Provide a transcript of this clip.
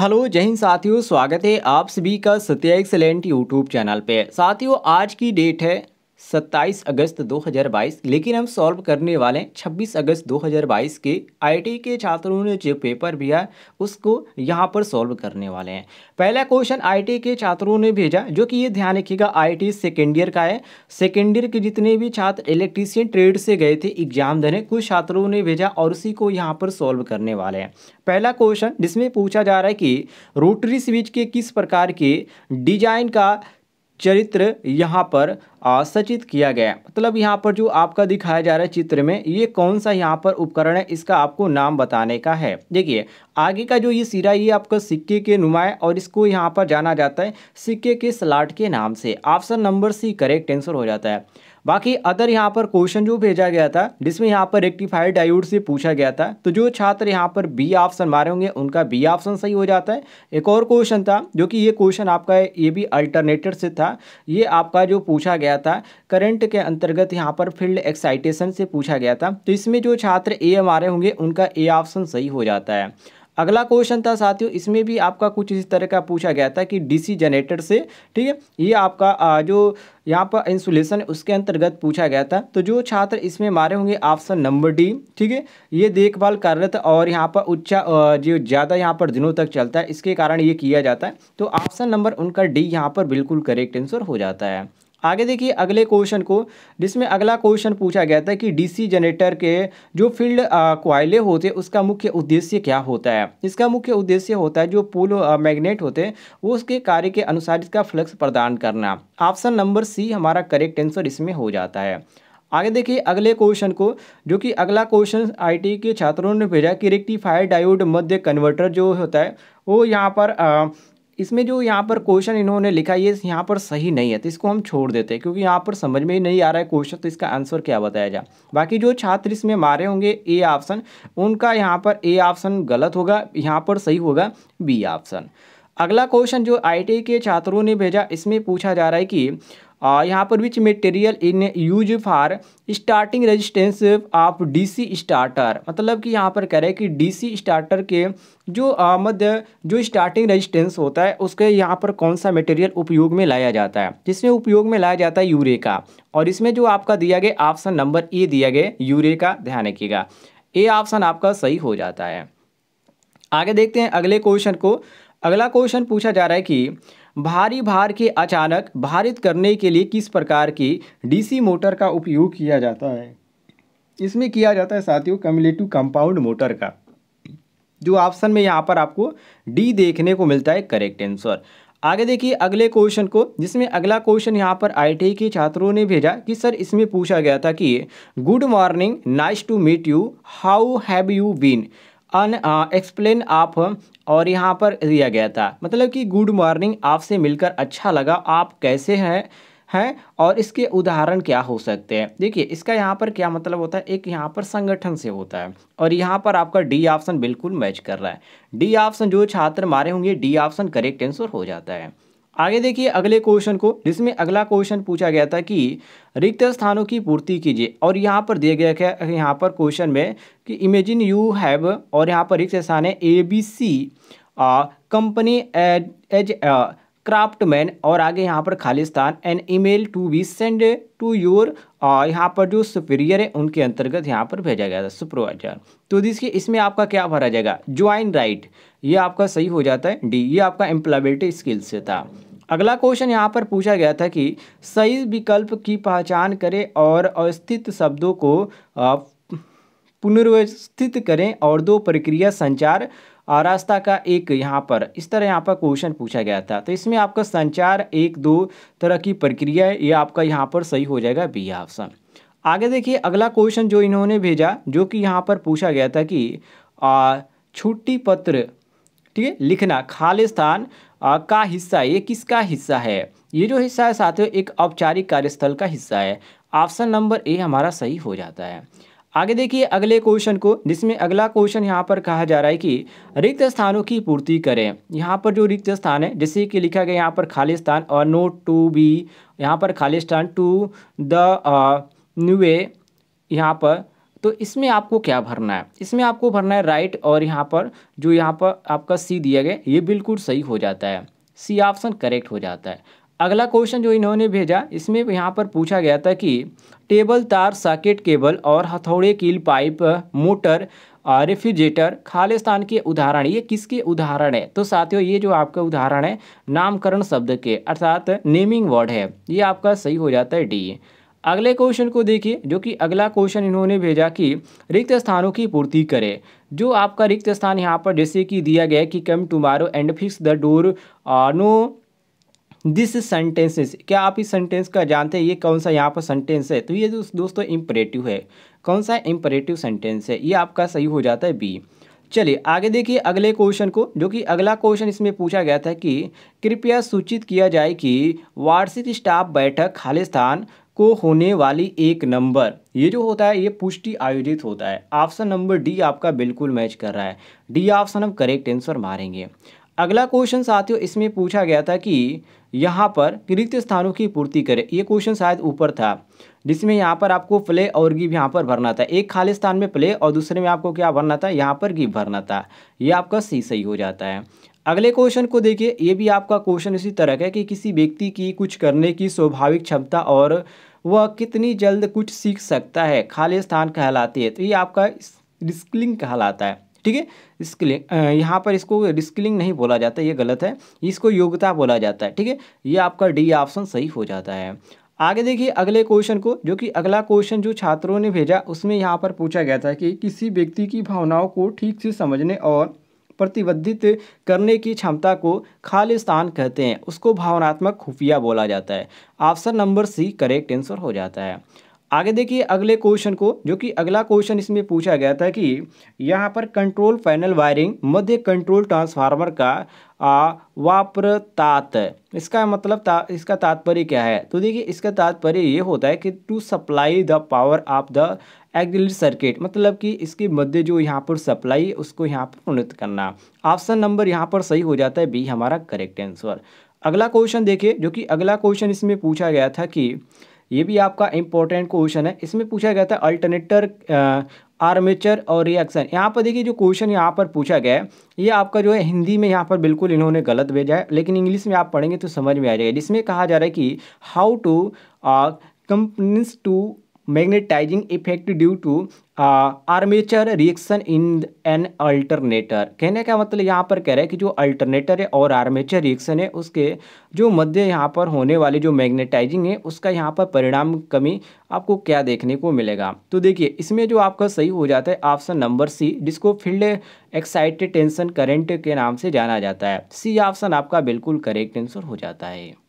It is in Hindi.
हेलो जय हिंद साथियों स्वागत है आप सभी का सत्या एक्सलेंट यूट्यूब चैनल पे साथियों आज की डेट है सत्ताईस अगस्त 2022 लेकिन हम सॉल्व करने वाले हैं छब्बीस अगस्त 2022 के आईटी के छात्रों ने जो पेपर दिया उसको यहाँ पर सॉल्व करने वाले हैं पहला क्वेश्चन आईटी के छात्रों ने भेजा जो कि ये ध्यान रखिएगा आईटी सेकेंड ईयर का है सेकेंड ईयर के जितने भी छात्र इलेक्ट्रीशियन ट्रेड से गए थे एग्जाम देने कुछ छात्रों ने भेजा और उसी को यहाँ पर सॉल्व करने वाले हैं पहला क्वेश्चन जिसमें पूछा जा रहा है कि रोटरी स्विच के किस प्रकार के डिजाइन का चरित्र यहाँ पर सचित किया गया है मतलब यहाँ पर जो आपका दिखाया जा रहा है चित्र में ये कौन सा यहाँ पर उपकरण है इसका आपको नाम बताने का है देखिए आगे का जो ये सिरा ये आपका सिक्के के नुमाए और इसको यहाँ पर जाना जाता है सिक्के के स्लाट के नाम से option number C correct answer हो जाता है बाकी अदर यहाँ पर क्वेश्चन जो भेजा गया था जिसमें यहाँ पर रेक्टिफाइड डायोड से पूछा गया था तो जो छात्र यहाँ पर बी ऑप्शन मारे होंगे उनका बी ऑप्शन सही हो जाता है एक और क्वेश्चन था जो कि ये क्वेश्चन आपका ये भी अल्टरनेटर से था ये आपका जो पूछा गया था करंट के अंतर्गत यहाँ पर फील्ड एक्साइटेशन से पूछा गया था तो इसमें जो छात्र ए मारे होंगे उनका ए ऑप्शन सही हो जाता है अगला क्वेश्चन था साथियों इसमें भी आपका कुछ इस तरह का पूछा गया था कि डीसी जनरेटर से ठीक है ये आपका जो यहाँ पर इंसुलेशन उसके अंतर्गत पूछा गया था तो जो छात्र इसमें मारे होंगे ऑप्शन नंबर डी ठीक है ये देखभाल कार्यरत और यहाँ पर उच्चा जो ज़्यादा यहाँ पर दिनों तक चलता है इसके कारण ये किया जाता है तो ऑप्शन नंबर उनका डी यहाँ पर बिल्कुल करेक्ट आंसर हो जाता है आगे देखिए अगले क्वेश्चन को जिसमें अगला क्वेश्चन पूछा गया था कि डीसी जनरेटर के जो फील्ड कोयले होते हैं उसका मुख्य उद्देश्य क्या होता है इसका मुख्य उद्देश्य होता है जो पुल मैग्नेट होते हैं वो उसके कार्य के अनुसार इसका फ्लक्स प्रदान करना ऑप्शन नंबर सी हमारा करेक्ट आंसर इसमें हो जाता है आगे देखिए अगले क्वेश्चन को जो कि अगला क्वेश्चन आई के छात्रों ने भेजा कि रेक्टिफाइड डायोड मध्य कन्वर्टर जो होता है वो यहाँ पर इसमें जो यहाँ पर क्वेश्चन इन्होंने लिखा ये यहाँ पर सही नहीं है तो इसको हम छोड़ देते हैं क्योंकि यहाँ पर समझ में ही नहीं आ रहा है क्वेश्चन तो इसका आंसर क्या बताया जाए बाकी जो छात्र इसमें मारे होंगे ए ऑप्शन उनका यहाँ पर ए ऑप्शन गलत होगा यहाँ पर सही होगा बी ऑप्शन अगला क्वेश्चन जो आई के छात्रों ने भेजा इसमें पूछा जा रहा है कि यहाँ पर which material in use for starting resistance of DC starter मतलब कि यहाँ पर कह रहे हैं कि डीसी स्टार्टर के जो मध्य जो स्टार्टिंग रेजिस्टेंस होता है उसके यहाँ पर कौन सा मटेरियल उपयोग में लाया जाता है जिसमें उपयोग में लाया जाता है यूरे का और इसमें जो आपका दिया गया ऑप्शन नंबर ए दिया गया यूरे का ध्यान रखिएगा ए ऑप्शन आपका सही हो जाता है आगे देखते हैं अगले क्वेश्चन को अगला क्वेश्चन पूछा जा रहा है कि भारी भार के अचानक भारित करने के लिए किस प्रकार की डीसी मोटर का उपयोग किया जाता है इसमें किया जाता है साथियों कम्युलेटिव कंपाउंड मोटर का जो ऑप्शन में यहाँ पर आपको डी देखने को मिलता है करेक्ट आंसर आगे देखिए अगले क्वेश्चन को जिसमें अगला क्वेश्चन यहाँ पर आई e के छात्रों ने भेजा कि सर इसमें पूछा गया था कि good morning nice to meet you how have you been and explain आप और यहाँ पर दिया गया था मतलब कि गुड मॉर्निंग आपसे मिलकर अच्छा लगा आप कैसे हैं हैं और इसके उदाहरण क्या हो सकते हैं देखिए इसका यहाँ पर क्या मतलब होता है एक यहाँ पर संगठन से होता है और यहाँ पर आपका डी ऑप्शन बिल्कुल मैच कर रहा है डी ऑप्शन जो छात्र मारे होंगे डी ऑप्शन करेक्ट आंसर हो जाता है आगे देखिए अगले क्वेश्चन को जिसमें अगला क्वेश्चन पूछा गया था कि रिक्त स्थानों की पूर्ति कीजिए और यहाँ पर दिया गया क्या यहाँ पर क्वेश्चन में कि इमेजिन यू हैव और यहाँ पर रिक्त स्थान है A B C company as as craftsman और आगे यहाँ पर खालिस्तान an email to be sent to your यहाँ पर जो सुपीरियर है उनके अंतर्गत यहाँ पर भेजा गया था सुपरवाइजर तो दिस इसमें आपका क्या भरा जाएगा ज्वाइन राइट ये आपका सही हो जाता है डी ये आपका एम्प्लॉयबिलिटी स्किल से था अगला क्वेश्चन यहाँ पर पूछा गया था कि सही विकल्प की पहचान करें और अवस्थित शब्दों को पुनर्व्यवस्थित करें और दो प्रक्रिया संचार रास्ता का एक यहाँ पर इस तरह यहाँ पर क्वेश्चन पूछा गया था तो इसमें आपका संचार एक दो तरह की प्रक्रिया है ये आपका यहाँ पर सही हो जाएगा बी ऑप्शन आगे देखिए अगला क्वेश्चन जो इन्होंने भेजा जो कि यहाँ पर पूछा गया था कि छुट्टी पत्र ठीक है लिखना खालिस्तान का हिस्सा ये किसका हिस्सा है ये जो हिस्सा है साथियों एक औपचारिक कार्यस्थल का हिस्सा है ऑप्शन नंबर ए हमारा सही हो जाता है आगे देखिए अगले क्वेश्चन को जिसमें अगला क्वेश्चन यहाँ पर कहा जा रहा है कि रिक्त स्थानों की पूर्ति करें यहाँ पर जो रिक्त स्थान है जैसे कि लिखा गया यहाँ पर खालिस्तान और नोट टू बी यहाँ पर खालिस्तान टू द न्यूए यहाँ पर तो इसमें आपको क्या भरना है इसमें आपको भरना है राइट और यहाँ पर जो यहाँ पर आपका सी दिया गया ये बिल्कुल सही हो जाता है सी ऑप्शन करेक्ट हो जाता है अगला क्वेश्चन जो इन्होंने भेजा इसमें यहाँ पर पूछा गया था कि टेबल तार साकेट केबल और हथौड़े कील पाइप मोटर रेफ्रिजरेटर खालिस्तान के उदाहरण ये किसके उदाहरण है तो साथियों ये जो आपका उदाहरण है नामकरण शब्द के अर्थात नेमिंग वर्ड है ये आपका सही हो जाता है डी अगले क्वेश्चन को देखिए जो कि अगला क्वेश्चन इन्होंने भेजा कि रिक्त स्थानों की पूर्ति करें जो आपका रिक्त स्थान यहाँ पर जैसे कि दिया गया कि come tomorrow and fix the door no this sentences क्या आप इस सेंटेंस का जानते हैं ये कौन सा यहाँ पर सेंटेंस है तो ये दो, दोस्तों इम्परेटिव है कौन सा इम्परेटिव सेंटेंस है ये आपका सही हो जाता है बी चलिए आगे देखिए अगले क्वेश्चन को जो कि अगला क्वेश्चन इसमें पूछा गया था कि कृपया सूचित किया जाए कि वार्षिक स्टाफ बैठक खालिस्तान को होने वाली एक नंबर ये जो होता है ये पुष्टि आयोजित होता है ऑप्शन नंबर डी आपका बिल्कुल मैच कर रहा है डी ऑप्शन हम करेक्ट आंसर मारेंगे अगला क्वेश्चन साथियों इसमें पूछा गया था कि यहाँ पर रिक्त स्थानों की पूर्ति करें ये क्वेश्चन शायद ऊपर था जिसमें यहाँ पर आपको प्ले और गिव यहाँ पर भरना था एक खाली स्थान में प्ले और दूसरे में आपको क्या भरना था यहाँ पर गिव भरना था ये आपका सी सही हो जाता है अगले क्वेश्चन को देखिए ये भी आपका क्वेश्चन इसी तरह का है कि किसी व्यक्ति की कुछ करने की स्वाभाविक क्षमता और वह कितनी जल्द कुछ सीख सकता है खाली स्थान कहलाती है तो ये आपका रिस्किलिंग कहलाता है ठीक है रिस्किलिंग यहाँ पर इसको रिस्किलिंग नहीं बोला जाता ये गलत है इसको योग्यता बोला जाता है ठीक है ये आपका डी ऑप्शन सही हो जाता है आगे देखिए अगले क्वेश्चन को जो कि अगला क्वेश्चन जो छात्रों ने भेजा उसमें यहाँ पर पूछा गया था कि किसी व्यक्ति की भावनाओं को ठीक से समझने और प्रतिबंधित करने की क्षमता को खालिस्तान कहते हैं उसको भावनात्मक खुफिया बोला जाता है option number C correct answer हो जाता है आगे देखिए अगले क्वेश्चन को जो कि अगला क्वेश्चन इसमें पूछा गया था कि यहाँ पर कंट्रोल पैनल वायरिंग मध्य कंट्रोल ट्रांसफार्मर का वापरतात इसका मतलब ता, इसका तात्पर्य क्या है तो देखिए इसका तात्पर्य ये होता है कि to supply the power of the exit circuit मतलब कि इसके मध्य जो यहाँ पर सप्लाई उसको यहाँ पर उन्नत करना ऑप्शन नंबर यहाँ पर सही हो जाता है बी हमारा करेक्ट आंसर अगला क्वेश्चन देखिए जो कि अगला क्वेश्चन इसमें पूछा गया था कि ये भी आपका इंपॉर्टेंट क्वेश्चन है इसमें पूछा गया था अल्टरनेटर आर्मेचर और रिएक्शन यहाँ पर देखिए जो क्वेश्चन यहाँ पर पूछा गया है ये आपका जो है हिंदी में यहाँ पर बिल्कुल इन्होंने गलत भेजा है लेकिन इंग्लिश में आप पढ़ेंगे तो समझ में आ जाएगा जिसमें कहा जा रहा है कि how to companies to magnetising effect due to armature reaction in an alternator कहने का मतलब यहाँ पर कह रहे हैं कि जो अल्टरनेटर है और आर्मेचर रिएक्शन है उसके जो मध्य यहाँ पर होने वाले जो मैग्नेटाइजिंग है उसका यहाँ पर परिणाम कमी आपको क्या देखने को मिलेगा तो देखिए इसमें जो आपका सही हो जाता है ऑप्शन नंबर सी जिसको फील्ड एक्साइटेड टेंशन करेंट के नाम से जाना जाता है सी ऑप्शन आपका बिल्कुल करेक्ट आंसर हो जाता है